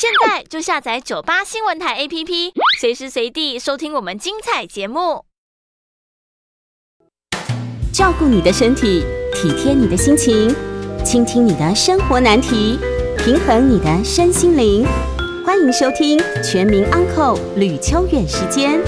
现在就下载九八新闻台 APP，随时随地收听我们精彩节目。照顾你的身体，体贴你的心情，倾听你的生活难题，平衡你的身心灵。欢迎收听《全民安扣吕秋远时间》。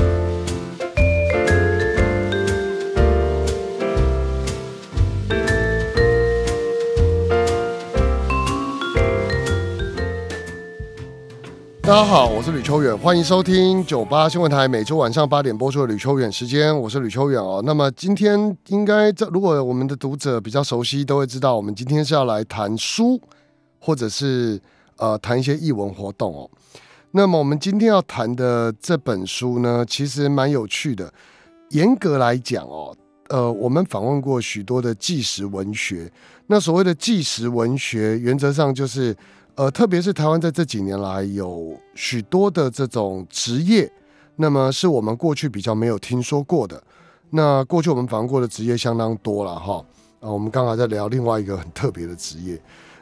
大家好，我是吕秋远，欢迎收听九八新闻台每周晚上八点播出的吕秋远时间。我是吕秋远哦。那么今天应该在，如果我们的读者比较熟悉，都会知道我们今天是要来谈书，或者是呃谈一些译文活动哦。那么我们今天要谈的这本书呢，其实蛮有趣的。严格来讲哦，呃，我们访问过许多的纪实文学。那所谓的纪实文学，原则上就是。呃，特别是台湾在这几年来有许多的这种职业，那么是我们过去比较没有听说过的。那过去我们访问过的职业相当多了哈。啊，我们刚好在聊另外一个很特别的职业。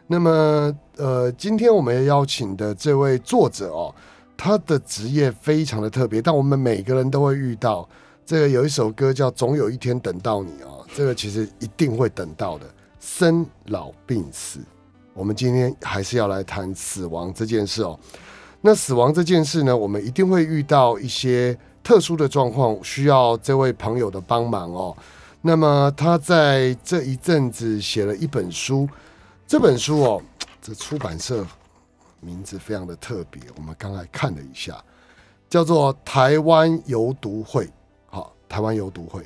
那么，呃，今天我们邀请的这位作者哦，他的职业非常的特别，但我们每个人都会遇到。这个有一首歌叫《总有一天等到你》哦，这个其实一定会等到的。生老病死。我们今天还是要来谈死亡这件事哦。那死亡这件事呢，我们一定会遇到一些特殊的状况，需要这位朋友的帮忙哦。那么他在这一阵子写了一本书，这本书哦，这出版社名字非常的特别，我们刚才看了一下，叫做台湾游读会。好，台湾游读会。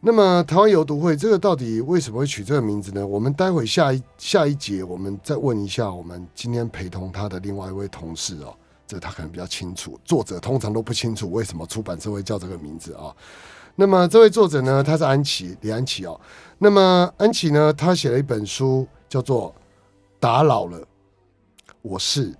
那么，台湾游读会这个到底为什么会取这个名字呢？我们待会下一下一节，我们再问一下我们今天陪同他的另外一位同事哦，这他可能比较清楚。作者通常都不清楚为什么出版社会叫这个名字啊。那么，这位作者呢，他是安琪李安琪哦。那么，安琪呢，他写了一本书，叫做《打扰了，我是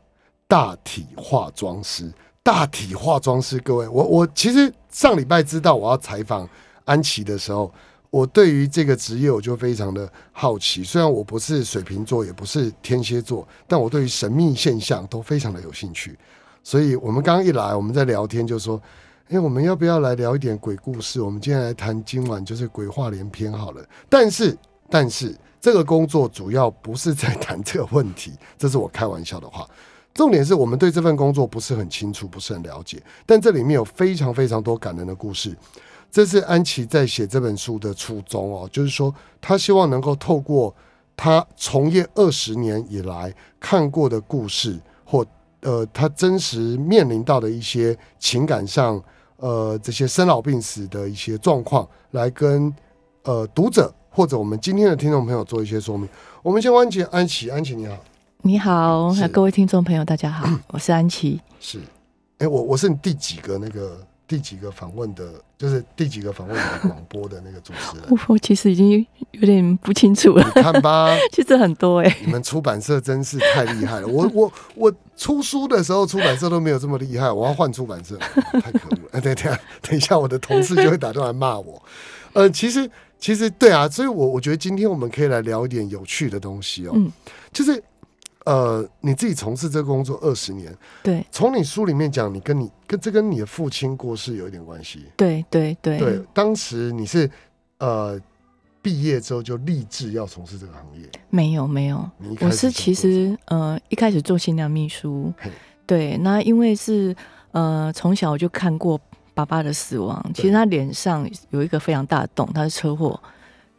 大体化妆师》。大体化妆师，各位，我我其实上礼拜知道我要采访。安琪的时候，我对于这个职业我就非常的好奇。虽然我不是水瓶座，也不是天蝎座，但我对于神秘现象都非常的有兴趣。所以，我们刚刚一来，我们在聊天就说：“哎，我们要不要来聊一点鬼故事？”我们今天来谈今晚就是鬼话连篇好了。但是，但是这个工作主要不是在谈这个问题，这是我开玩笑的话。重点是我们对这份工作不是很清楚，不是很了解。但这里面有非常非常多感人的故事。这是安琪在写这本书的初衷哦，就是说他希望能够透过他从业二十年以来看过的故事，或呃，他真实面临到的一些情感上，呃，这些生老病死的一些状况，来跟呃读者或者我们今天的听众朋友做一些说明。我们先欢迎安琪，安琪，你好，你好，各位听众朋友大家好，我是安琪。是，哎，我我是你第几个那个？第几个访问的，就是第几个访问广播的那个主持人。我其实已经有点不清楚了。看吧，其实很多哎，你们出版社真是太厉害了。我我我出书的时候，出版社都没有这么厉害。我要换出版社，太可恶了。等等等一下，我的同事就会打电话骂我。呃，其实其实对啊，所以我我觉得今天我们可以来聊一点有趣的东西哦，就是。呃，你自己从事这个工作二十年，对。从你书里面讲，你跟你跟这跟你的父亲过世有一点关系，对对对。对，当时你是呃毕业之后就立志要从事这个行业，没有没有，我是其实呃一开始做新娘秘书，对。那因为是呃从小我就看过爸爸的死亡，其实他脸上有一个非常大的洞，他是车祸，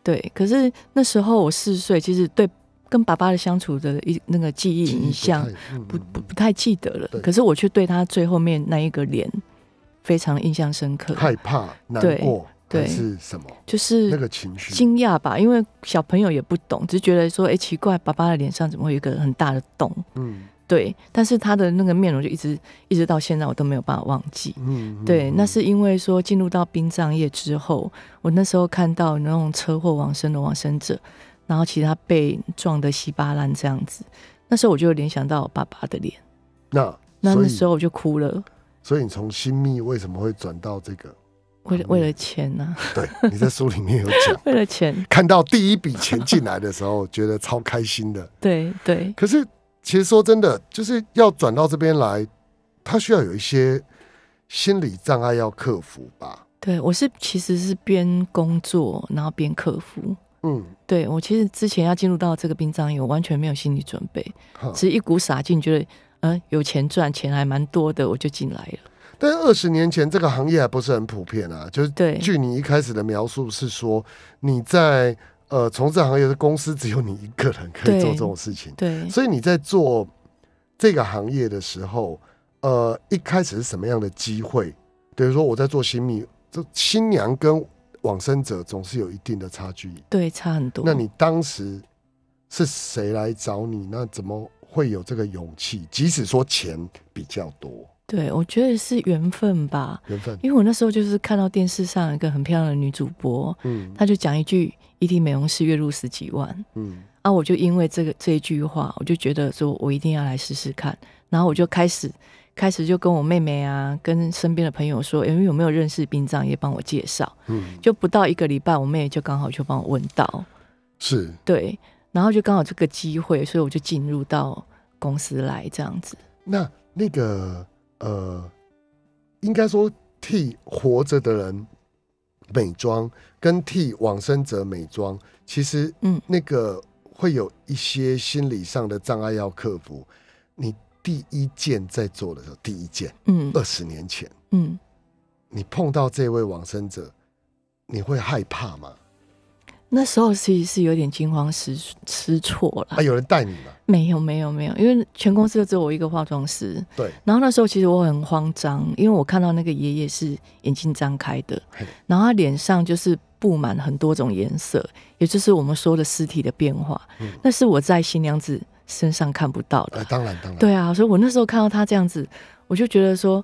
对。可是那时候我四岁，其实对。跟爸爸的相处的一那个记忆影像，不不不太记得了。可是我却对他最后面那一个脸非常印象深刻。害怕、难过对，是什么？就是那个情绪，惊讶吧？因为小朋友也不懂，只是觉得说：“哎，奇怪，爸爸的脸上怎么会有一个很大的洞？”嗯，对。但是他的那个面容就一直一直到现在，我都没有办法忘记。嗯，对。那是因为说进入到殡葬业之后，我那时候看到那种车祸往生的往生者。然后，其他被撞得稀巴烂这样子，那时候我就联想到爸爸的脸，那那那时候我就哭了。所以你从新密为什么会转到这个？为为了钱呢？对，你在书里面有讲，为了钱，看到第一笔钱进来的时候，觉得超开心的。对对。可是，其实说真的，就是要转到这边来，他需要有一些心理障碍要克服吧？对，我是其实是边工作，然后边克服。嗯，对我其实之前要进入到这个殡葬业，我完全没有心理准备，只一股傻劲，觉得嗯有钱赚钱还蛮多的，我就进来了。但是二十年前这个行业还不是很普遍啊，就是对。据你一开始的描述是说你在呃从事行业的公司只有你一个人可以做这种事情，对。所以你在做这个行业的时候，呃，一开始是什么样的机会？比如说我在做新密，这新娘跟。往生者总是有一定的差距，对，差很多。那你当时是谁来找你？那怎么会有这个勇气？即使说钱比较多，对，我觉得是缘分吧，缘分。因为我那时候就是看到电视上一个很漂亮的女主播，嗯，她就讲一句，一体美容师月入十几万，嗯，啊，我就因为这个这一句话，我就觉得说我一定要来试试看，然后我就开始。开始就跟我妹妹啊，跟身边的朋友说，为有没有认识殡葬业，帮我介绍？嗯，就不到一个礼拜，我妹就刚好就帮我问到，是，对，然后就刚好这个机会，所以我就进入到公司来这样子。那那个呃，应该说替活着的人美妆，跟替往生者美妆，其实嗯，那个会有一些心理上的障碍要克服，你。第一件在做的时候，第一件，嗯，二十年前，嗯，你碰到这位往生者，你会害怕吗？那时候其实是有点惊慌失失措了。啊，有人带你吗？没有，没有，没有，因为全公司就只有我一个化妆师。对。然后那时候其实我很慌张，因为我看到那个爷爷是眼睛张开的，然后他脸上就是布满很多种颜色，也就是我们说的尸体的变化。嗯、那是我在新娘子。身上看不到的，当然当然，对啊，所以我那时候看到他这样子，我就觉得说，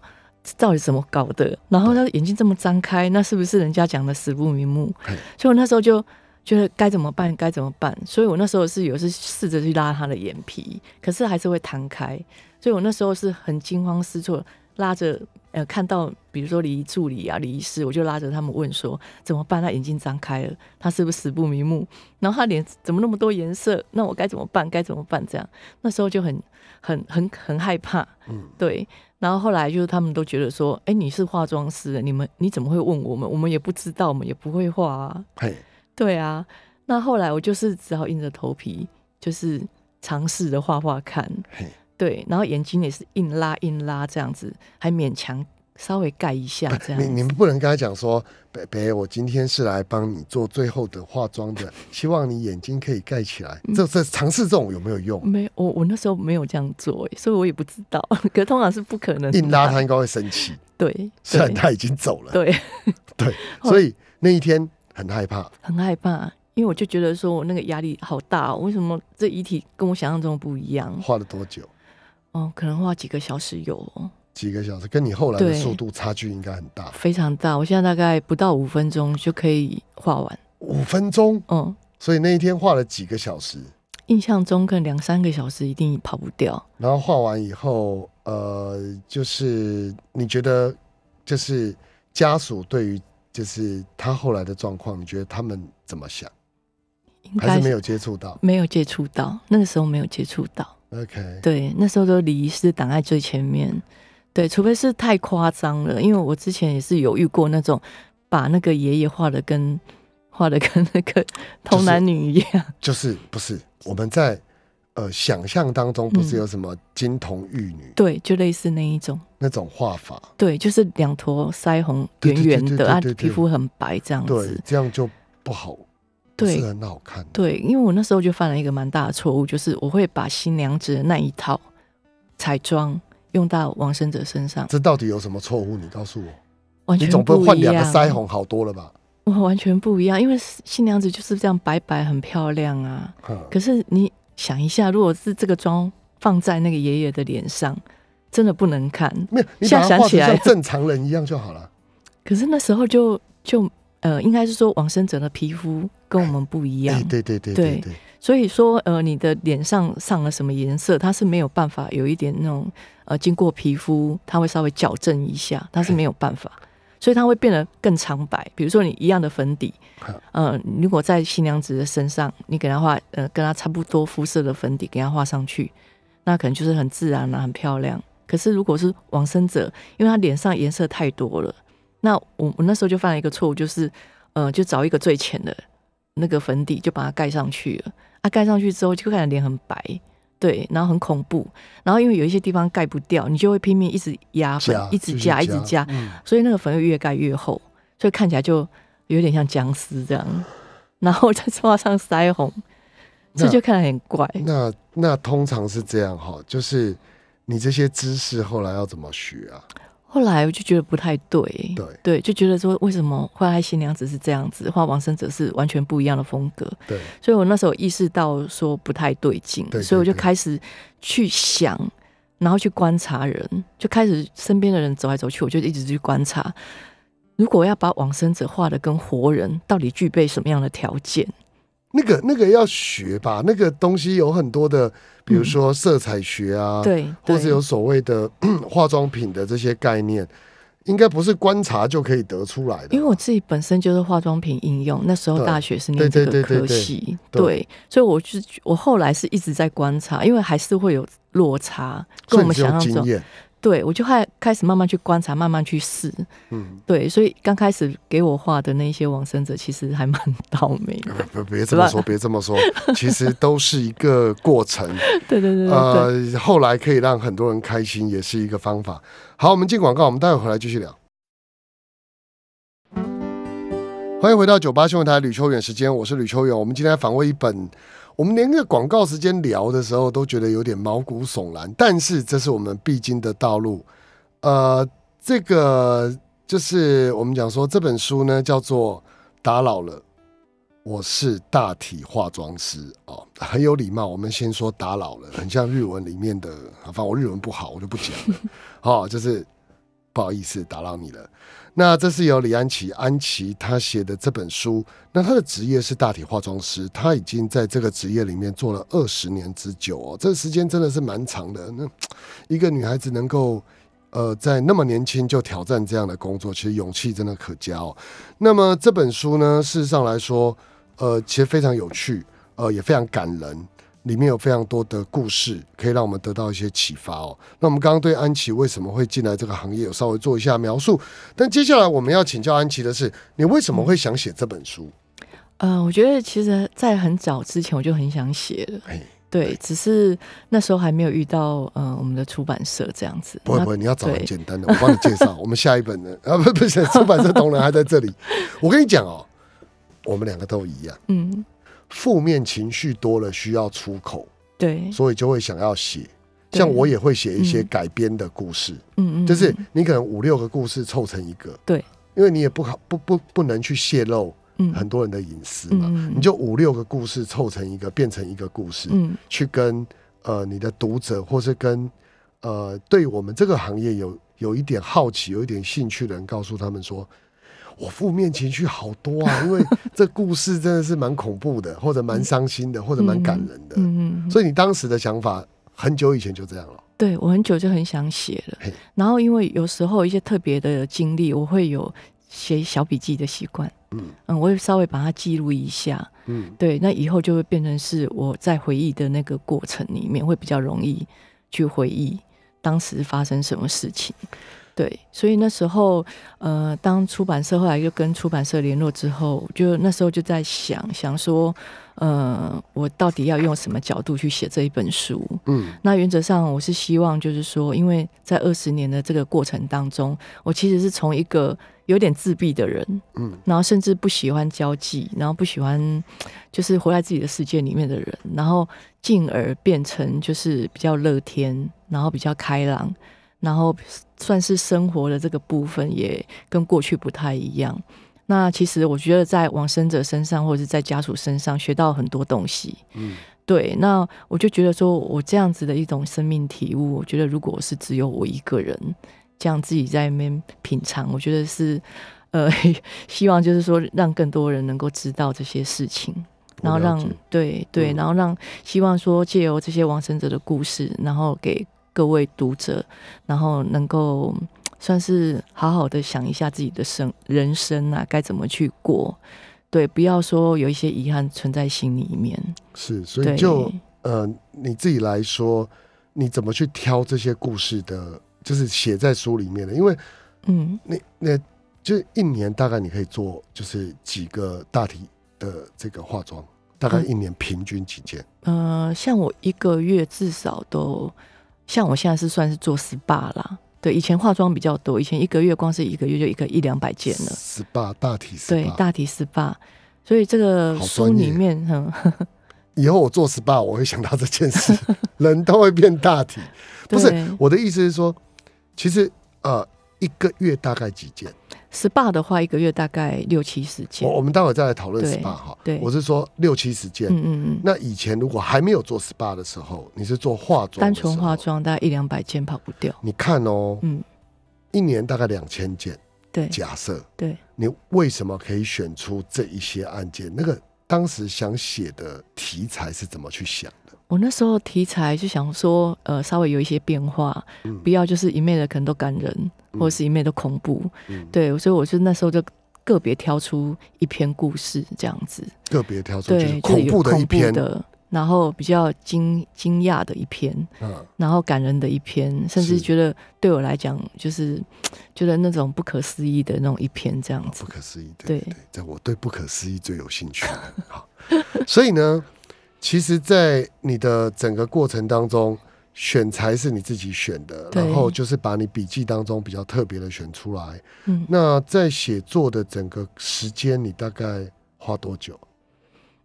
到底怎么搞的？然后他眼睛这么张开，那是不是人家讲的死不瞑目？所以，我那时候就觉得该怎么办？该怎么办？所以我那时候是有是试着去拉他的眼皮，可是还是会弹开，所以我那时候是很惊慌失措，拉着。呃，看到比如说礼仪助理啊、礼仪师，我就拉着他们问说怎么办？他眼睛张开了，他是不是死不瞑目？然后他脸怎么那么多颜色？那我该怎么办？该怎么办？这样，那时候就很、很、很、很害怕。嗯，对。然后后来就是他们都觉得说，哎，你是化妆师，你们你怎么会问我们？我们也不知道，我们也不会画啊。对啊。那后来我就是只好硬着头皮，就是尝试着画画看。嘿。对，然后眼睛也是硬拉硬拉这样子，还勉强稍微盖一下这样。你你们不能跟他讲说，北北，我今天是来帮你做最后的化妆的，希望你眼睛可以盖起来。这这尝试这种有没有用？没，我我那时候没有这样做，哎，所以我也不知道。可通常是不可能硬拉，他应该会生气。对，虽然他已经走了。对，对，所以那一天很害怕，很害怕，因为我就觉得说我那个压力好大，为什么这遗体跟我想象中的不一样？花了多久？哦，可能画几个小时有，几个小时跟你后来的速度差距应该很大，非常大。我现在大概不到五分钟就可以画完，五分钟，嗯，所以那一天画了几个小时。印象中可能两三个小时一定跑不掉。然后画完以后，呃，就是你觉得，就是家属对于就是他后来的状况，你觉得他们怎么想？还是没有接触到？没有接触到，那个时候没有接触到。OK，对，那时候的礼仪挡在最前面，对，除非是太夸张了，因为我之前也是犹豫过那种，把那个爷爷画的跟画的跟那个童男女一样，就是不是我们在呃想象当中不是有什么金童玉女，对，就类似那一种那种画法，对，就是两坨腮红圆圆的，啊，皮肤很白这样子，这样就不好。是很好看。对，因为我那时候就犯了一个蛮大的错误，就是我会把新娘子的那一套彩妆用到亡生者身上。这到底有什么错误？你告诉我。完全不一样，换两个腮红好多了吧？我完全不一样，因为新娘子就是这样白白很漂亮啊。可是你想一下，如果是这个妆放在那个爷爷的脸上，真的不能看。没有，现在想起来正常人一样就好了。可是那时候就就。呃，应该是说，往生者的皮肤跟我们不一样。对对对对对。所以说，呃，你的脸上上了什么颜色，它是没有办法有一点那种，呃，经过皮肤，它会稍微矫正一下，它是没有办法，所以它会变得更苍白。比如说，你一样的粉底，嗯，如果在新娘子的身上，你给她画，呃，跟她差不多肤色的粉底给她画上去，那可能就是很自然了，很漂亮。可是如果是往生者，因为她脸上颜色太多了。那我我那时候就犯了一个错误，就是，呃，就找一个最浅的那个粉底，就把它盖上去了。啊，盖上去之后就看脸很白，对，然后很恐怖。然后因为有一些地方盖不掉，你就会拼命一直压粉，一直加，一直加，所以那个粉又越盖越厚，所以看起来就有点像僵尸这样。然后再 画上腮红，这就看起来很怪。那那通常是这样哈，就是你这些知识后来要怎么学啊？后来我就觉得不太对，对，就觉得说为什么画新娘子是这样子，画往生者是完全不一样的风格，对，所以我那时候意识到说不太对劲，所以我就开始去想，然后去观察人，就开始身边的人走来走去，我就一直去观察，如果要把往生者画的跟活人到底具备什么样的条件？那个那个要学吧，那个东西有很多的，比如说色彩学啊，对，或者有所谓的 化妆品的这些概念，应该不是观察就可以得出来的。因为我自己本身就是化妆品应用，那时候大学是念这个科系，对，所以我就我后来是一直在观察，因为还是会有落差，跟我们想象中。对，我就开开始慢慢去观察，慢慢去试。嗯，对，所以刚开始给我画的那些往生者，其实还蛮倒霉。不不，别这么说，别这么说，其实都是一个过程。对对对对。呃，后来可以让很多人开心，也是一个方法。好，我们进广告，我们待会回来继续聊。欢迎回到九八新闻台，吕秋远时间，我是吕秋远。我们今天访问一本。我们连个广告时间聊的时候都觉得有点毛骨悚然，但是这是我们必经的道路。呃，这个就是我们讲说这本书呢叫做“打扰了”，我是大体化妆师哦，很有礼貌。我们先说“打扰了”，很像日文里面的，反正我日文不好，我就不讲。好，就是。不好意思，打扰你了。那这是由李安琪安琪她写的这本书。那她的职业是大体化妆师，她已经在这个职业里面做了二十年之久哦，这时间真的是蛮长的。那一个女孩子能够呃在那么年轻就挑战这样的工作，其实勇气真的可嘉哦。那么这本书呢，事实上来说，呃，其实非常有趣，呃，也非常感人。里面有非常多的故事，可以让我们得到一些启发哦。那我们刚刚对安琪为什么会进来这个行业有稍微做一下描述，但接下来我们要请教安琪的是，你为什么会想写这本书？呃，我觉得其实，在很早之前我就很想写了，对，只是那时候还没有遇到呃我们的出版社这样子。不会不会，你要找很简单的，我帮你介绍。我们下一本的啊不不是出版社同仁还在这里。我跟你讲哦，我们两个都一样，嗯。负面情绪多了，需要出口，对，所以就会想要写。像我也会写一些改编的故事，嗯嗯，就是你可能五六个故事凑成一个，对，因为你也不好不不不能去泄露很多人的隐私嘛，你就五六个故事凑成一个，变成一个故事，嗯，去跟呃你的读者，或是跟呃对我们这个行业有有一点好奇、有一点兴趣的人，告诉他们说。我负面情绪好多啊，因为这故事真的是蛮恐怖的，或者蛮伤心的，或者蛮感人的。嗯嗯，所以你当时的想法，很久以前就这样了。对，我很久就很想写了。然后因为有时候一些特别的经历，我会有写小笔记的习惯。嗯嗯，我会稍微把它记录一下。嗯，对，那以后就会变成是我在回忆的那个过程里面，会比较容易去回忆当时发生什么事情。对，所以那时候，呃，当出版社后来又跟出版社联络之后，就那时候就在想想说，呃，我到底要用什么角度去写这一本书？嗯，那原则上我是希望就是说，因为在二十年的这个过程当中，我其实是从一个有点自闭的人，嗯，然后甚至不喜欢交际，然后不喜欢就是活在自己的世界里面的人，然后进而变成就是比较乐天，然后比较开朗，然后。算是生活的这个部分也跟过去不太一样。那其实我觉得在往生者身上或者是在家属身上学到很多东西。嗯，对。那我就觉得说我这样子的一种生命体悟，我觉得如果是只有我一个人这样自己在那边品尝，我觉得是呃 希望就是说让更多人能够知道这些事情，然后让对对，然后让希望说借由这些亡生者的故事，然后给。各位读者，然后能够 算是好好的想一下自己的生人生啊，该怎么去过？对，不要说有一些遗憾存在心里面。是，所以就呃，你自己来说，你怎么去挑这些故事的？就是写在书里面的，因为嗯，那那就一年大概你可以做就是几个大体的这个化妆，大概一年平均几件？呃，像我一个月至少都。像我现在是算是做 SPA 啦，对，以前化妆比较多，以前一个月光是一个月就一个一两百件了。SPA 大体 SPA 对，大体 SPA，所以这个书里面，嗯，以后我做 SPA 我会想到这件事，人都会变大体，不是我的意思是说，其实呃，一个月大概几件。SPA 的话，一个月大概六七十件。我我们待会再来讨论 SPA 哈。对，我是说六七十件。嗯嗯嗯。那以前如果还没有做 SPA 的时候，你是做化妆，单纯化妆大概一两百件跑不掉。你看哦，嗯，一年大概两千件。对，假设。对。你为什么可以选出这一些案件？那个当时想写的题材是怎么去想的？我那时候题材就想说，呃，稍微有一些变化，嗯、不要就是一昧的可能都感人。或是一面的恐怖，对，所以我就那时候就个别挑出一篇故事这样子，个别挑出对恐怖的一篇的，然后比较惊惊讶的一篇，嗯，然后感人的一篇，甚至觉得对我来讲就是觉得那种不可思议的那种一篇这样子，不可思议的，对对，在我对不可思议最有兴趣。好，所以呢，其实，在你的整个过程当中。选材是你自己选的，然后就是把你笔记当中比较特别的选出来。嗯，那在写作的整个时间，你大概花多久？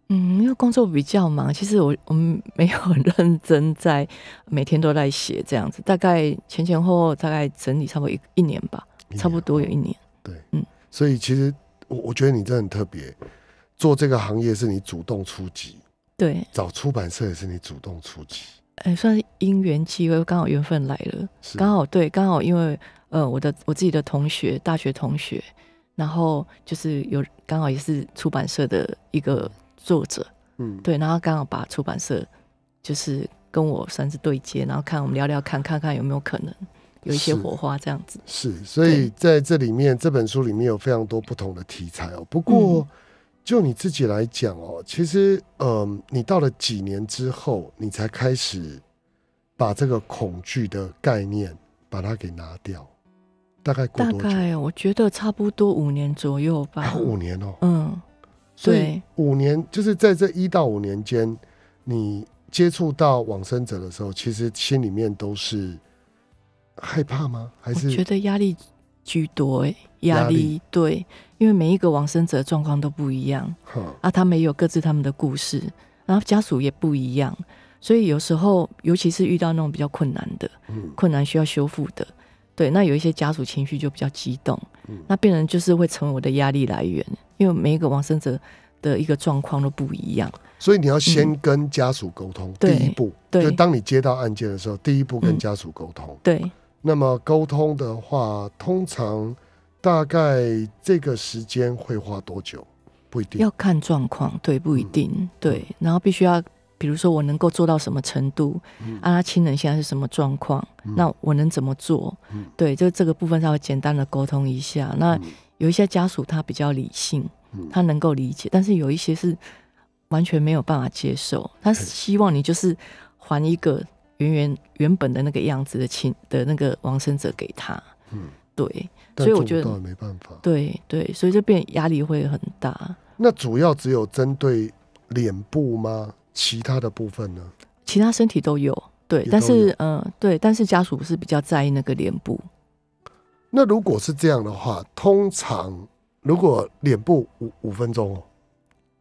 嗯，因为工作比较忙，其实我我们没有认真在每天都在写这样子。大概前前后后，大概整理差不多一一年吧，差不多有一年。对，嗯，所以其实我我觉得你真的很特别，做这个行业是你主动出击，对，找出版社也是你主动出击。哎，算是因缘机会，刚好缘分来了，刚好对，刚好因为，呃，我的我自己的同学，大学同学，然后就是有刚好也是出版社的一个作者，嗯，对，然后刚好把出版社就是跟我算是对接，然后看我们聊聊看看看有没有可能有一些火花这样子。是，所以在这里面这本书里面有非常多不同的题材哦，不过。就你自己来讲哦，其实，嗯，你到了几年之后，你才开始把这个恐惧的概念把它给拿掉。大概大概，我觉得差不多五年左右吧。五年哦，嗯，对，五年就是在这一到五年间，你接触到往生者的时候，其实心里面都是害怕吗？还是觉得压力居多？哎，压力对。因为每一个亡生者状况都不一样，啊，他们也有各自他们的故事，然后家属也不一样，所以有时候，尤其是遇到那种比较困难的，困难需要修复的，对，那有一些家属情绪就比较激动，那病人就是会成为我的压力来源，因为每一个亡生者的一个状况都不一样，所以你要先跟家属沟通，第一步，就当你接到案件的时候，第一步跟家属沟通，对，那么沟通的话，通常。大概这个时间会花多久？不一定要看状况，对，不一定，对。然后必须要，比如说我能够做到什么程度，嗯、啊，他亲人现在是什么状况，那我能怎么做？对，就这个部分稍微简单的沟通一下。那有一些家属他比较理性，他能够理解，但是有一些是完全没有办法接受，他希望你就是还一个原原原本的那个样子的亲的那个亡生者给他。嗯。对，所以我觉得没办法。对对，所以就变压力会很大。那主要只有针对脸部吗？其他的部分呢？其他身体都有，对。但是嗯，对，但是家属是比较在意那个脸部。那如果是这样的话，通常如果脸部五五分钟，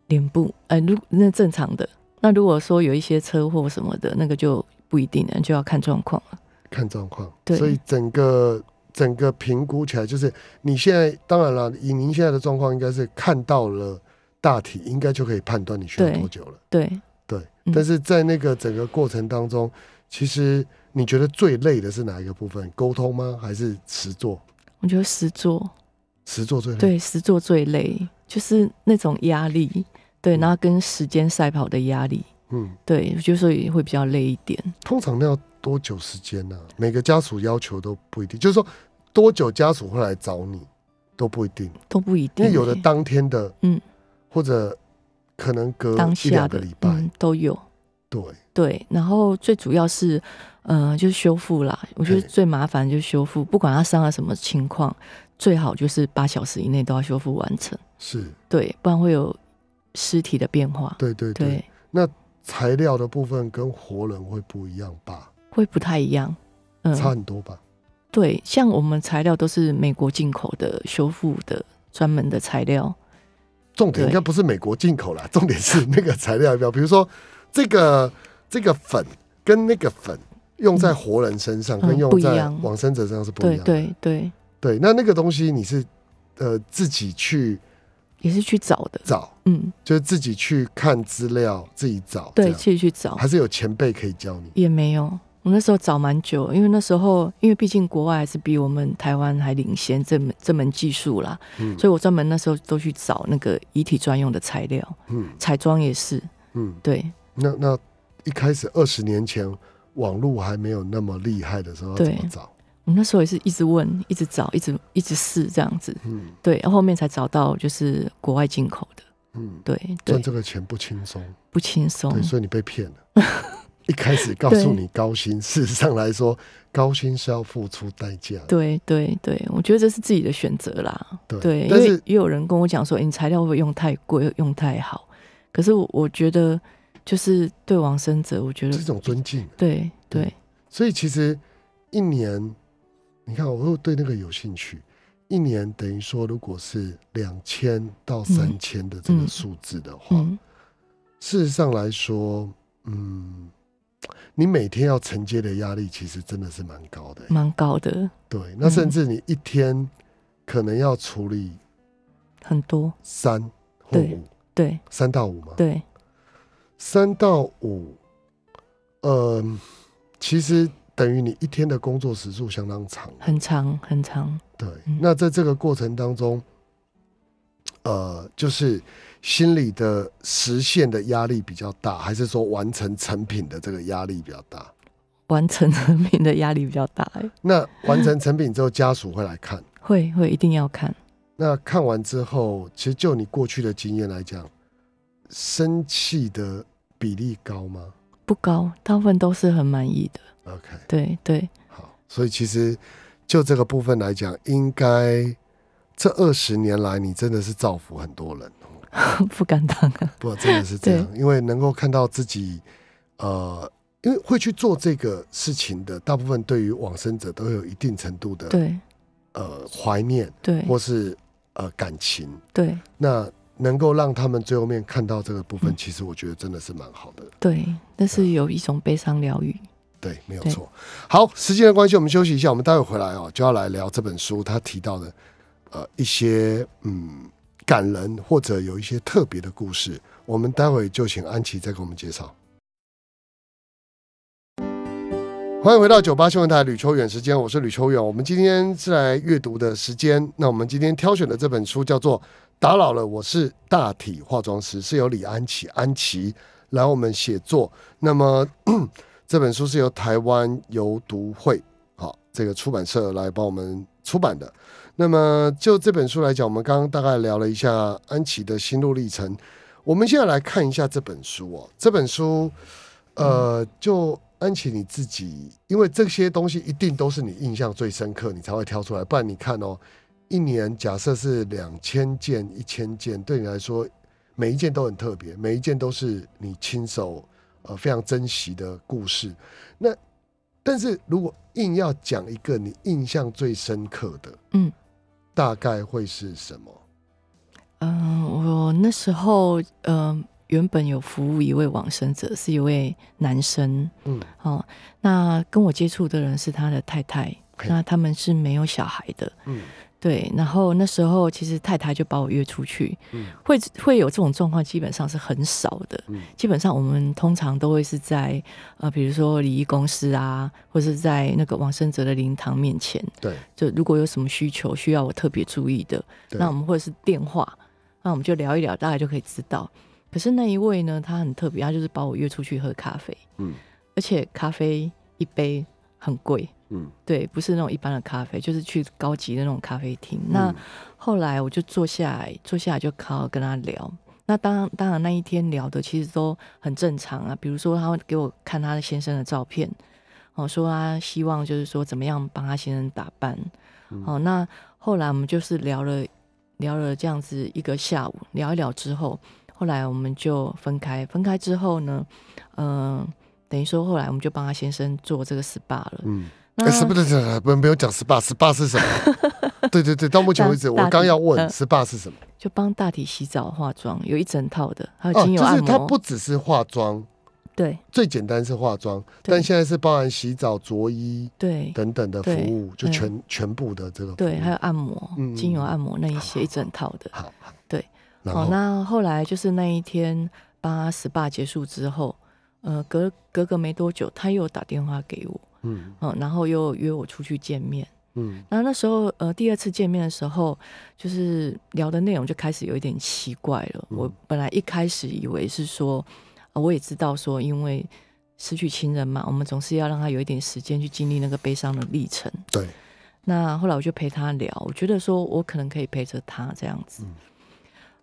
脸部哎，如那正常的。那如果说有一些车祸什么的，那个就不一定了，就要看状况了。看状况，对。所以整个。整个评估起来，就是你现在当然了，以您现在的状况，应该是看到了大体，应该就可以判断你需要多久了。对对，但是在那个整个过程当中，其实你觉得最累的是哪一个部分？沟通吗？还是实作？我觉得实坐，实坐最累。对，实坐最累，就是那种压力，对，然后跟时间赛跑的压力。嗯，对，就以会比较累一点。通常要。多久时间呢？每个家属要求都不一定，就是说多久家属会来找你都不一定，都不一定。有的当天的，嗯，或者可能隔一两个礼拜都有。对对，然后最主要是，呃，就是修复啦。我觉得最麻烦就是修复，不管他伤了什么情况，最好就是八小时以内都要修复完成。是，对，不然会有尸体的变化。对对对。那材料的部分跟活人会不一样吧？会不太一样，嗯，差很多吧？对，像我们材料都是美国进口的修复的专门的材料。重点应该不是美国进口啦，重点是那个材料标，比如说这个这个粉跟那个粉用在活人身上跟用在往生者身上是不一样，对对对对。那那个东西你是呃自己去也是去找的，找嗯，就是自己去看资料自己找，对，自己去找，还是有前辈可以教你？也没有。我那时候找蛮久，因为那时候，因为毕竟国外还是比我们台湾还领先这门这门技术啦，嗯，所以我专门那时候都去找那个遗体专用的材料，嗯，彩妆也是，嗯，对。那那一开始二十年前网络还没有那么厉害的时候，怎么找？我那时候也是一直问，一直找，一直一直试这样子，嗯，对，后后面才找到就是国外进口的，嗯，对，赚这个钱不轻松，不轻松，对，所以你被骗了。一开始告诉你高薪，事实上来说，高薪是要付出代价。对对对，我觉得这是自己的选择啦。对，但是也有人跟我讲说：“你材料会不会用太贵，用太好？”可是我我觉得，就是对王生哲，我觉得这种尊敬。对对，所以其实一年，你看，我又对那个有兴趣。一年等于说，如果是两千到三千的这个数字的话，事实上来说，嗯。你每天要承接的压力其实真的是蛮高的，蛮高的。对，那甚至你一天可能要处理很多三、五、对，三到五嘛，对，三到五，嗯，其实等于你一天的工作时数相当长，很长很长。对，那在这个过程当中，呃，就是。心理的实现的压力比较大，还是说完成成品的这个压力比较大？完成成品的压力比较大。那完成成品之后，家属会来看？会会一定要看。那看完之后，其实就你过去的经验来讲，生气的比例高吗？不高，大部分都是很满意的。OK，对对，好。所以其实就这个部分来讲，应该这二十年来，你真的是造福很多人。不敢当啊！不，真的是这样，因为能够看到自己，呃，因为会去做这个事情的，大部分对于往生者都有一定程度的对呃怀念对，或是呃感情对。那能够让他们最后面看到这个部分，其实我觉得真的是蛮好的。对，那是有一种悲伤疗愈。对，没有错。好，时间的关系，我们休息一下，我们待会回来哦，就要来聊这本书他提到的呃一些嗯。感人或者有一些特别的故事，我们待会就请安琪再给我们介绍。欢迎回到九八新闻台，吕秋远时间，我是吕秋远。我们今天是来阅读的时间，那我们今天挑选的这本书叫做《打扰了》，我是大体化妆师，是由李安琪安琪来我们写作。那么 这本书是由台湾游读会好这个出版社来帮我们出版的。那么就这本书来讲，我们刚刚大概聊了一下安琪的心路历程。我们现在来看一下这本书哦。这本书，呃，就安琪你自己，因为这些东西一定都是你印象最深刻，你才会挑出来。不然你看哦，一年假设是两千件、一千件，对你来说每一件都很特别，每一件都是你亲手呃非常珍惜的故事。那但是如果硬要讲一个你印象最深刻的，嗯。大概会是什么？嗯，我那时候，嗯，原本有服务一位往生者，是一位男生，嗯，哦，那跟我接触的人是他的太太，那他们是没有小孩的，嗯。对，然后那时候其实太太就把我约出去，会会有这种状况，基本上是很少的。嗯，基本上我们通常都会是在呃，比如说礼仪公司啊，或者是在那个王生哲的灵堂面前。对，就如果有什么需求需要我特别注意的，那我们或者是电话，那我们就聊一聊，大概就可以知道。可是那一位呢，他很特别，他就是把我约出去喝咖啡，嗯，而且咖啡一杯很贵。嗯，对，不是那种一般的咖啡，就是去高级的那种咖啡厅。那后来我就坐下来，坐下来就靠跟他聊。那当当然那一天聊的其实都很正常啊，比如说他会给我看他的先生的照片，哦，说他希望就是说怎么样帮他先生打扮。哦，那后来我们就是聊了聊了这样子一个下午，聊一聊之后，后来我们就分开。分开之后呢，嗯，等于说后来我们就帮他先生做这个 SPA 了。嗯。哎，是不是？不没有讲 SPA SPA 是什么？对对对，到目前为止，我刚要问 SPA 是什么，就帮大体洗澡化妆，有一整套的，还有精油按摩。就是它不只是化妆，对，最简单是化妆，但现在是包含洗澡、着衣，对，等等的服务，就全全部的这种，对，还有按摩、精油按摩那一些一整套的，好，对。好，那后来就是那一天帮 SPA 结束之后，呃，隔隔隔没多久，他又打电话给我。嗯嗯，然后又约我出去见面。嗯，那那时候呃，第二次见面的时候，就是聊的内容就开始有一点奇怪了。我本来一开始以为是说，我也知道说，因为失去亲人嘛，我们总是要让他有一点时间去经历那个悲伤的历程。对。那后来我就陪他聊，我觉得说我可能可以陪着他这样子。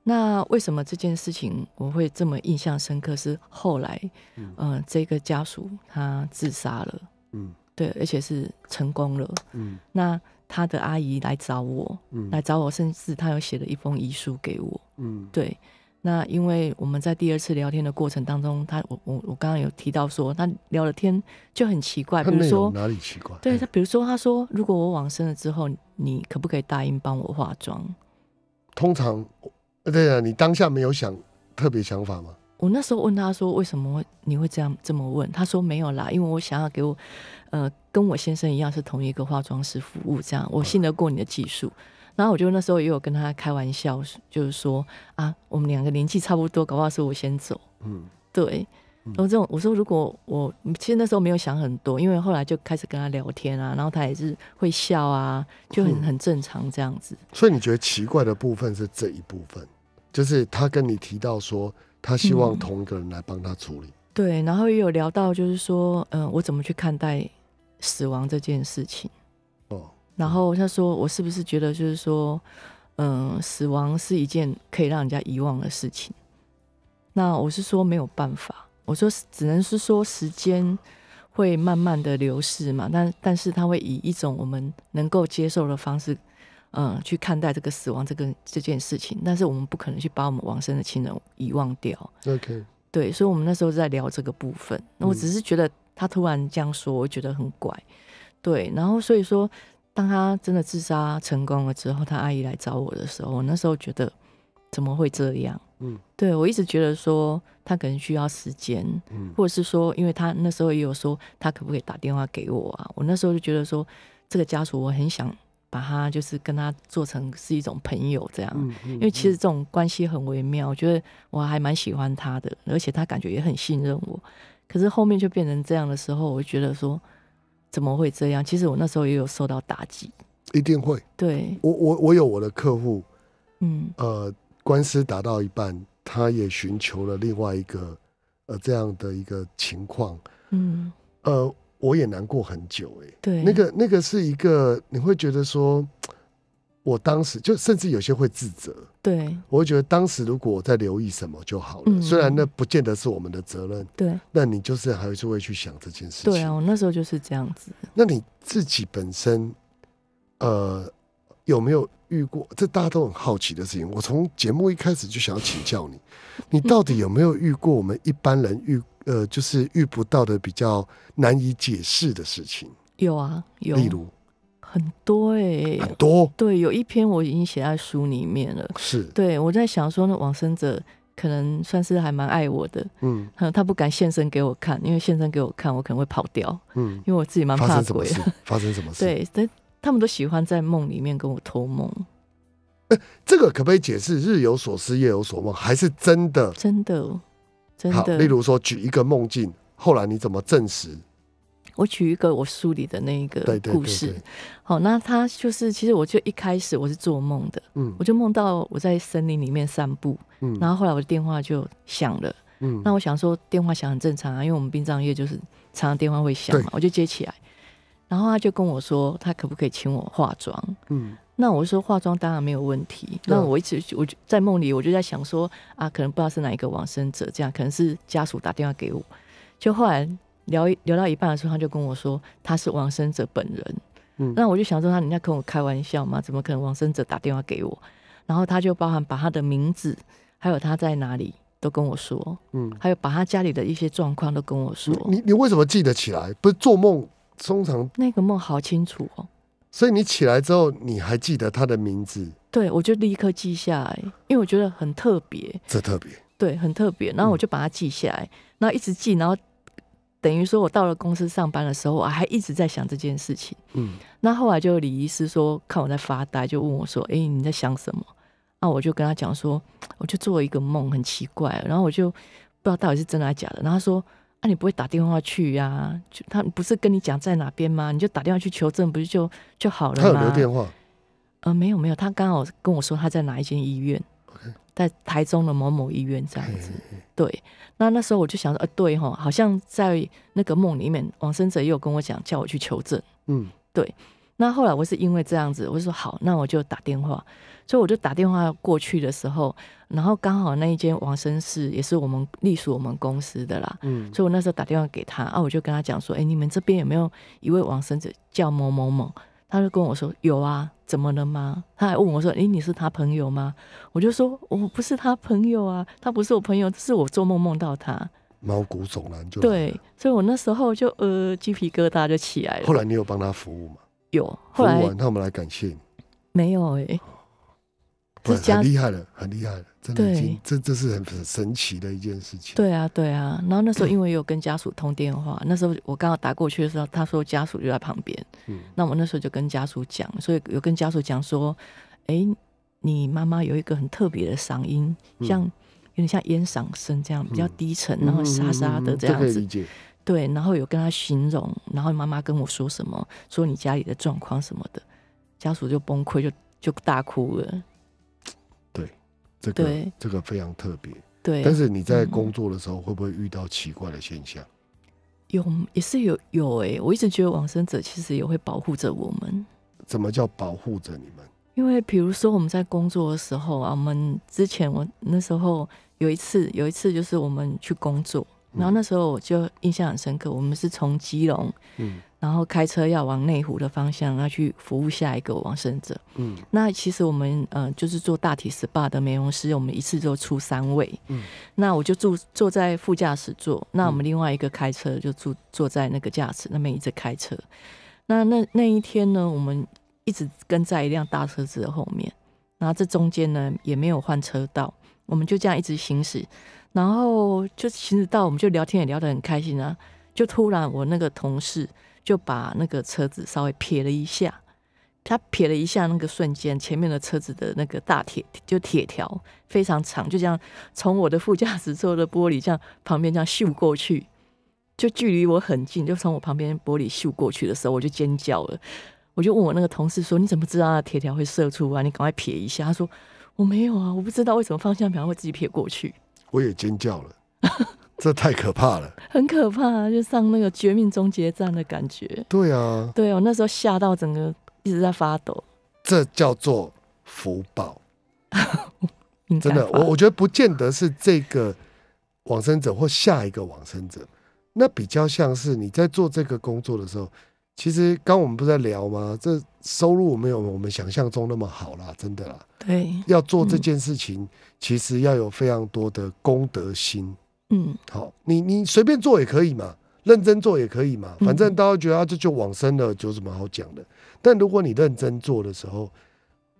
那为什么这件事情我会这么印象深刻？是后来，嗯，这个家属他自杀了。嗯，对，而且是成功了。嗯，那他的阿姨来找我，嗯，来找我，甚至他有写了一封遗书给我。嗯，对。那因为我们在第二次聊天的过程当中，他，我，我，我刚刚有提到说，他聊了天就很奇怪，比如说哪里奇怪？对他，比如说他说，如果我往生了之后，你可不可以答应帮我化妆？通常，对啊，你当下没有想特别想法吗？我那时候问他说：“为什么你会这样这么问？”他说：“没有啦，因为我想要给我，呃，跟我先生一样是同一个化妆师服务，这样我信得过你的技术。”然后我就那时候也有跟他开玩笑，就是说：“啊，我们两个年纪差不多，搞不好是我先走。”嗯，对。然后这种我说：“如果我其实那时候没有想很多，因为后来就开始跟他聊天啊，然后他也是会笑啊，就很很正常这样子。”所以你觉得奇怪的部分是这一部分，就是他跟你提到说。他希望同一个人来帮他处理。对，然后也有聊到，就是说，嗯，我怎么去看待死亡这件事情。哦，然后他说，我是不是觉得，就是说，嗯，死亡是一件可以让人家遗忘的事情？那我是说没有办法，我说只能是说，时间会慢慢的流逝嘛，但但是他会以一种我们能够接受的方式。嗯，去看待这个死亡这个这件事情，但是我们不可能去把我们往生的亲人遗忘掉。OK，对，所以，我们那时候在聊这个部分。那我只是觉得他突然这样说，我觉得很怪。对，然后，所以说，当他真的自杀成功了之后，他阿姨来找我的时候，我那时候觉得怎么会这样？嗯，对我一直觉得说他可能需要时间，嗯，或者是说，因为他那时候也有说他可不可以打电话给我啊？我那时候就觉得说这个家属我很想。把他就是跟他做成是一种朋友这样，因为其实这种关系很微妙。我觉得我还蛮喜欢他的，而且他感觉也很信任我。可是后面就变成这样的时候，我就觉得说怎么会这样？其实我那时候也有受到打击，一定会。对，我我我有我的客户，嗯，呃，官司打到一半，他也寻求了另外一个呃这样的一个情况，嗯，呃。我也难过很久，哎，对，那个那个是一个，你会觉得说，我当时就甚至有些会自责，对，我觉得当时如果我在留意什么就好了，虽然那不见得是我们的责任，对，那你就是还是会去想这件事情，对啊，我那时候就是这样子。那你自己本身，呃。有没有遇过这大家都很好奇的事情？我从节目一开始就想要请教你，你到底有没有遇过我们一般人遇呃就是遇不到的比较难以解释的事情？有啊，有。例如很多哎，很多。对，有一篇我已经写在书里面了。是，对，我在想说呢，往生者可能算是还蛮爱我的，嗯，他他不敢现身给我看，因为现身给我看，我可能会跑掉，嗯，因为我自己蛮怕鬼的，发生什么事？对。他们都喜欢在梦里面跟我偷梦，哎，这个可不可以解释日有所思夜有所梦？还是真的？真的，真的。好，例如说举一个梦境，后来你怎么证实？我举一个我书里的那一个故事。好，那他就是，其实我就一开始我是做梦的，嗯，我就梦到我在森林里面散步，嗯，然后后来我的电话就响了，嗯，那我想说电话响很正常啊，因为我们殡葬业就是常常电话会响嘛，我就接起来。然后他就跟我说，他可不可以请我化妆？嗯，那我说化妆当然没有问题。那我一直我就在梦里，我就在想说，啊，可能不知道是哪一个王生者这样，可能是家属打电话给我。就后来聊聊到一半的时候，他就跟我说，他是王生者本人。嗯，那我就想说，他人家跟我开玩笑吗？怎么可能王生者打电话给我？然后他就包含把他的名字，还有他在哪里都跟我说，嗯，还有把他家里的一些状况都跟我说。你你为什么记得起来？不是做梦？通常那个梦好清楚哦，所以你起来之后你还记得他的名字？对，我就立刻记下来，因为我觉得很特别，这特别。对，很特别。然后我就把它记下来，然后一直记，然后等于说我到了公司上班的时候，我还一直在想这件事情。嗯，那后来就李医师说看我在发呆，就问我说：“哎，你在想什么？”那我就跟他讲说：“我就做一个梦，很奇怪。”然后我就不知道到底是真的还是假的。然后他说。那你不会打电话去呀？就他不是跟你讲在哪边吗？你就打电话去求证，不是就就好了吗？他有留电话？呃，没有没有，他刚好跟我说他在哪一间医院，在台中的某某医院这样子。对，那那时候我就想说，呃，对哈，好像在那个梦里面，王生者也有跟我讲叫我去求证。嗯，对。那后来我是因为这样子，我说好，那我就打电话。所以我就打电话过去的时候，然后刚好那一间王生室也是我们隶属我们公司的啦。嗯，所以我那时候打电话给他，啊，我就跟他讲说，哎，你们这边有没有一位王生子叫某某某？他就跟我说有啊，怎么了吗？他还问我说，哎，你是他朋友吗？我就说我不是他朋友啊，他不是我朋友，是我做梦梦到他。毛骨悚然就对，所以我那时候就呃鸡皮疙瘩就起来了。后来你有帮他服务吗？有，后来那我们来感谢，没有哎，这很厉害了，很厉害了，真的已经，这这是很很神奇的一件事情。对啊，对啊。然后那时候因为有跟家属通电话，那时候我刚好打过去的时候，他说家属就在旁边。嗯。那我那时候就跟家属讲，所以有跟家属讲说，哎，你妈妈有一个很特别的嗓音，像有点像烟嗓声这样，比较低沉，然后沙沙的这样子。对，然后有跟他形容，然后妈妈跟我说什么，说你家里的状况什么的，家属就崩溃，就就大哭了。对，这个这个非常特别。对，但是你在工作的时候会不会遇到奇怪的现象？有，也是有有哎，我一直觉得往生者其实也会保护着我们。怎么叫保护着你们？因为比如说我们在工作的时候啊，我们之前我那时候有一次，有一次就是我们去工作。然后那时候我就印象很深刻，我们是从基隆，嗯，然后开车要往内湖的方向，要去服务下一个往生者，嗯，那其实我们呃就是做大体 SPA 的美容师，我们一次就出三位，嗯，那我就坐坐在副驾驶座，那我们另外一个开车就坐坐在那个驾驶那边一直开车，那那那一天呢，我们一直跟在一辆大车子的后面，然后这中间呢也没有换车道，我们就这样一直行驶。然后就行驶到，我们就聊天也聊得很开心啊。就突然，我那个同事就把那个车子稍微撇了一下。他撇了一下，那个瞬间，前面的车子的那个大铁，就铁条非常长，就这样从我的副驾驶座的玻璃这样旁边这样嗅过去，就距离我很近，就从我旁边玻璃嗅过去的时候，我就尖叫了。我就问我那个同事说：“你怎么知道那铁条会射出啊？你赶快撇一下。”他说：“我没有啊，我不知道为什么方向盘会自己撇过去。”我也尖叫了，这太可怕了，很可怕，就上那个绝命终结站的感觉。对啊，对我那时候吓到整个一直在发抖。这叫做福报，真的，我我觉得不见得是这个往生者或下一个往生者，那比较像是你在做这个工作的时候。其实刚我们不在聊吗？这收入没有我们想象中那么好啦，真的啦。对，要做这件事情，其实要有非常多的功德心。嗯，好，你你随便做也可以嘛，认真做也可以嘛。反正大家觉得啊，这就往生了，就什么好讲的。但如果你认真做的时候，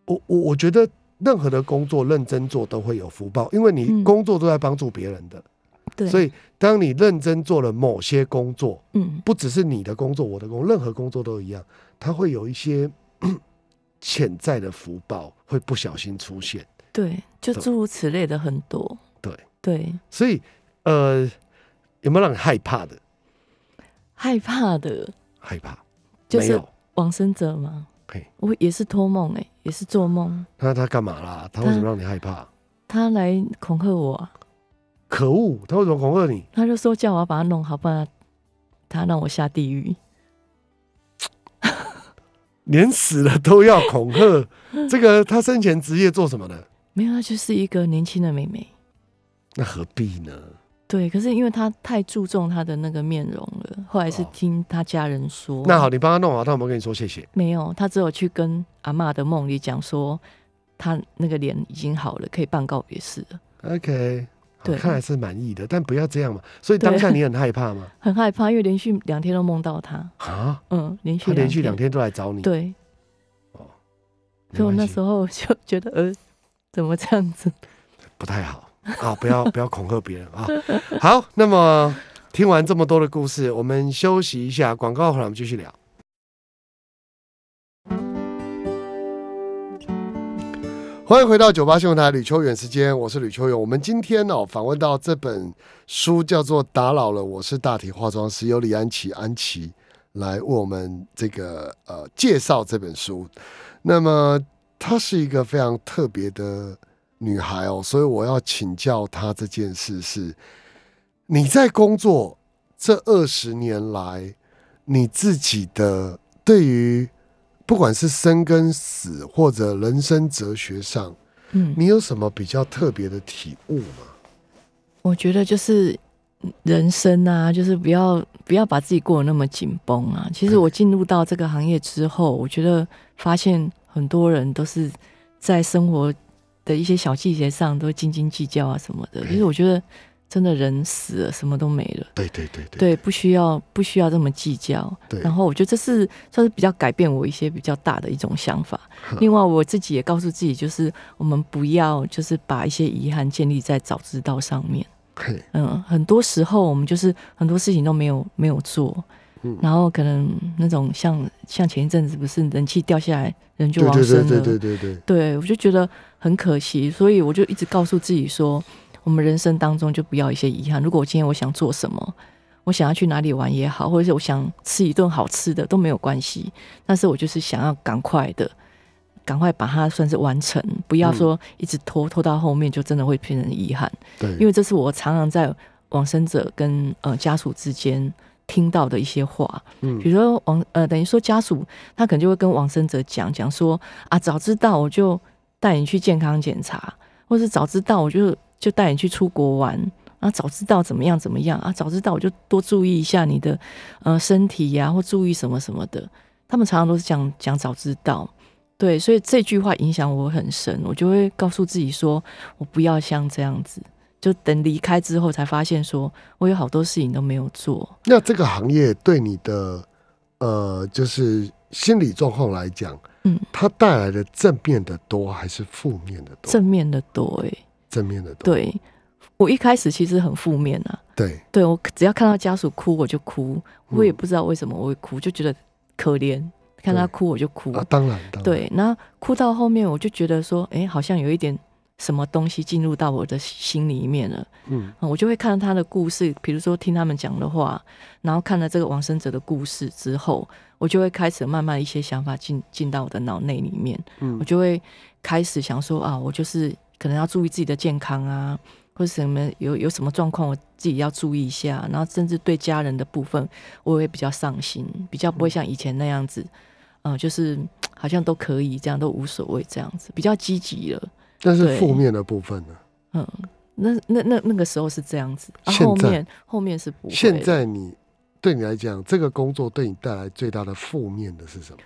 我我我觉得任何的工作认真做都会有福报，因为你工作都在帮助别人的，所以。当你认真做了某些工作，嗯，不只是你的工作，我的工，任何工作都一样，他会有一些 潜在的福报会不小心出现，对，就诸如此类的很多，对对，所以呃，有没有让你害怕的？害怕的，害怕，就是往生者吗？我也是托梦，哎，也是做梦。那他干嘛啦？他为什么让你害怕？他来恐吓我。啊。可恶！他为什么恐吓你？他就说：“叫我要把他弄好，不然他让我下地狱。”连死了都要恐吓。这个他生前职业做什么的？没有，他就是一个年轻的妹妹。那何必呢？对，可是因为他太注重他的那个面容了。后来是听他家人说。那好，你帮他弄好，他有没有跟你说谢谢？没有，他只有去跟阿妈的梦里讲说，他那个脸已经好了，可以办告别式了。OK。看来是满意的，但不要这样嘛。所以当下你很害怕吗？很害怕，因为连续两天都梦到他啊。嗯，连续他连续两天都来找你。对，哦，所以我那时候就觉得，呃，怎么这样子？不太好啊！不要不要恐吓别人啊。好，那么听完这么多的故事，我们休息一下。广告回来我们继续聊。欢迎回到九八新闻台，吕秋远时间，我是吕秋远。我们今天哦，访问到这本书叫做《打扰了》，我是大体化妆师，由李安琪安琪来为我们这个呃介绍这本书。那么她是一个非常特别的女孩哦，所以我要请教她这件事是：你在工作这二十年来，你自己的对于？不管是生跟死，或者人生哲学上，嗯，你有什么比较特别的体悟吗？我觉得就是人生啊，就是不要不要把自己过得那么紧绷啊。其实我进入到这个行业之后，我觉得发现很多人都是在生活的一些小细节上都斤斤计较啊什么的。其实我觉得。真的人死了，什么都没了。对对对对，对不需要不需要这么计较。对。然后我觉得这是算是比较改变我一些比较大的一种想法。另外我自己也告诉自己，就是我们不要就是把一些遗憾建立在早知道上面。嗯，很多时候我们就是很多事情都没有没有做。然后可能那种像像前一阵子不是人气掉下来，人就亡身了。对对对对对。对，我就觉得很可惜，所以我就一直告诉自己说。我们人生当中就不要一些遗憾。如果我今天我想做什么，我想要去哪里玩也好，或者是我想吃一顿好吃的都没有关系。但是我就是想要赶快的，赶快把它算是完成，不要说一直拖拖到后面，就真的会变成遗憾。对，因为这是我常常在往生者跟呃家属之间听到的一些话。嗯，比如说王呃，等于说家属他可能就会跟往生者讲讲说啊，早知道我就带你去健康检查，或是早知道我就。就带你去出国玩啊！早知道怎么样怎么样啊！早知道我就多注意一下你的，呃，身体呀，或注意什么什么的。他们常常都是讲讲早知道，对，所以这句话影响我很深。我就会告诉自己说，我不要像这样子，就等离开之后才发现，说我有好多事情都没有做。那这个行业对你的呃，就是心理状况来讲，嗯，它带来的正面的多还是负面的多？正面的多，哎。正面的对，我一开始其实很负面啊，对，对我只要看到家属哭，我就哭。我也不知道为什么我会哭，就觉得可怜，看他哭我就哭。啊，当然，对。那哭到后面，我就觉得说，哎，好像有一点什么东西进入到我的心里面了。嗯，我就会看他的故事，比如说听他们讲的话，然后看了这个王生者的故事之后，我就会开始慢慢一些想法进进到我的脑内里面。嗯，我就会开始想说啊，我就是。可能要注意自己的健康啊，或者什么有有什么状况，我自己要注意一下。然后，甚至对家人的部分，我也比较上心，比较不会像以前那样子，嗯，就是好像都可以这样，都无所谓这样子，比较积极了。但是负面的部分呢？嗯，那那那那个时候是这样子，后面后面是。不。现在你对你来讲，这个工作对你带来最大的负面的是什么？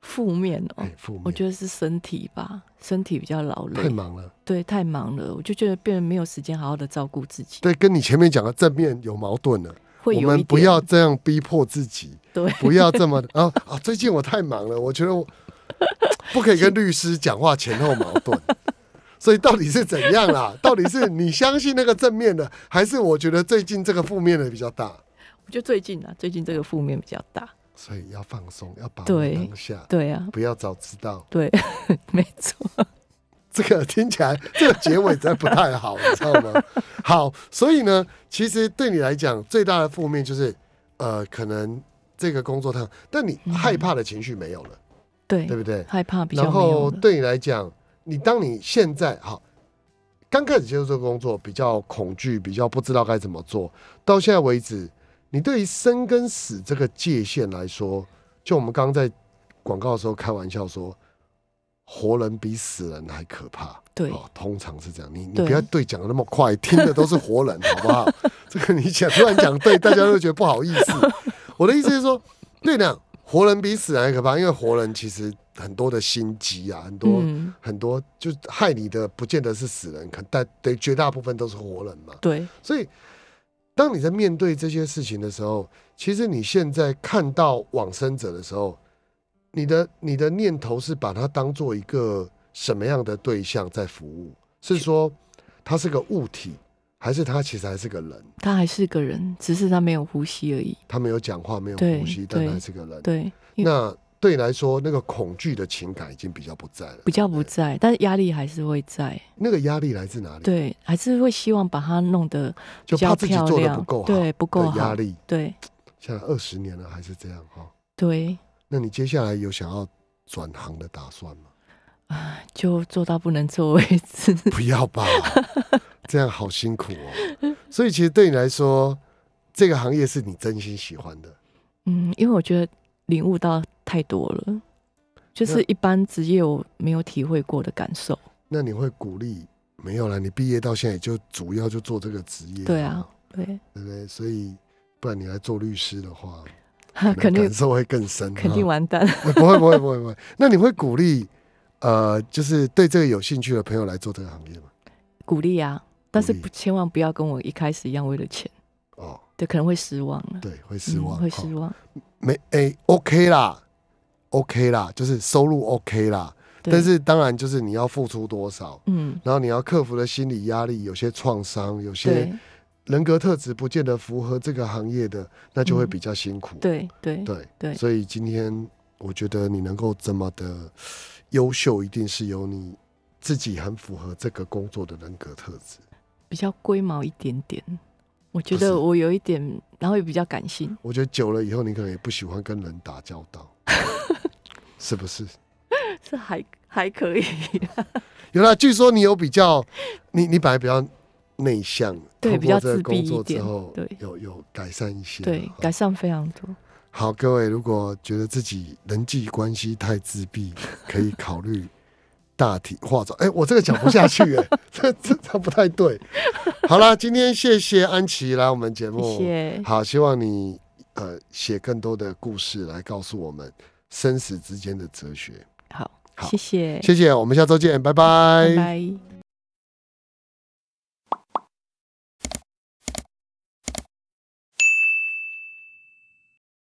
负面哦，我觉得是身体吧，身体比较劳累。太忙了，对，太忙了，我就觉得变得没有时间好好的照顾自己。对，跟你前面讲的正面有矛盾了。我们不要这样逼迫自己，不要这么啊 啊！最近我太忙了，我觉得我不可以跟律师讲话前后矛盾。所以到底是怎样啦？到底是你相信那个正面的，还是我觉得最近这个负面的比较大？我得最近啊，最近这个负面比较大。所以要放松，要把握当下，对呀，不要早知道。对，没错。这个听起来，这个结尾的不太好，你知道吗？好，所以呢，其实对你来讲，最大的负面就是，呃，可能这个工作它，但你害怕的情绪没有了，对，对不对？害怕比较然后对你来讲，你当你现在哈，刚开始接触这个工作，比较恐惧，比较不知道该怎么做到现在为止。你对于生跟死这个界限来说，就我们刚刚在广告的时候开玩笑说，活人比死人还可怕。对，通常是这样。你你不要对讲的那么快，听的都是活人，好不好？这个你讲突然讲对，大家都觉得不好意思。我的意思是说，对的，活人比死人还可怕，因为活人其实很多的心机啊，很多很多就害你的，不见得是死人，可但得绝大部分都是活人嘛。对，所以。当你在面对这些事情的时候，其实你现在看到往生者的时候，你的你的念头是把他当做一个什么样的对象在服务？是说他是个物体，还是他其实还是个人？他还是个人，只是他没有呼吸而已。他没有讲话，没有呼吸，但他还是个人。对，那。对你来说，那个恐惧的情感已经比较不在了，比较不在，但是压力还是会在。那个压力来自哪里？对，还是会希望把它弄得的不够好，对，不够压力，对。在二十年了，还是这样哈。对。那你接下来有想要转行的打算吗？啊，就做到不能做为止。不要吧，这样好辛苦哦。所以其实对你来说，这个行业是你真心喜欢的。嗯，因为我觉得领悟到。太多了，就是一般职业我没有体会过的感受。那你会鼓励没有了？你毕业到现在也就主要就做这个职业。对啊，对对对，所以不然你来做律师的话，感受会更深，肯定完蛋。不会不会不会，那你会鼓励呃，就是对这个有兴趣的朋友来做这个行业吗？鼓励啊，但是不千万不要跟我一开始一样为了钱哦。对，可能会失望了，对，会失望，会失望。没哎 o k 啦。OK 啦，就是收入 OK 啦，但是当然就是你要付出多少，嗯，然后你要克服的心理压力，有些创伤，有些人格特质不见得符合这个行业的，那就会比较辛苦。对对对对，所以今天我觉得你能够这么的优秀，一定是有你自己很符合这个工作的人格特质，比较龟毛一点点，我觉得我有一点，然后也比较感性。我觉得久了以后，你可能也不喜欢跟人打交道。是不是？是还还可以。有啦，据说你有比较，你你本来比较内向，对，比较自闭一点，对，有有改善一些，对，改善非常多。好，各位，如果觉得自己人际关系太自闭，可以考虑大体化妆。哎，我这个讲不下去，哎，这这不太对。好了，今天谢谢安琪来我们节目，好，希望你。呃，写更多的故事来告诉我们生死之间的哲学。好，谢谢，谢谢，我们下周见，拜拜，拜。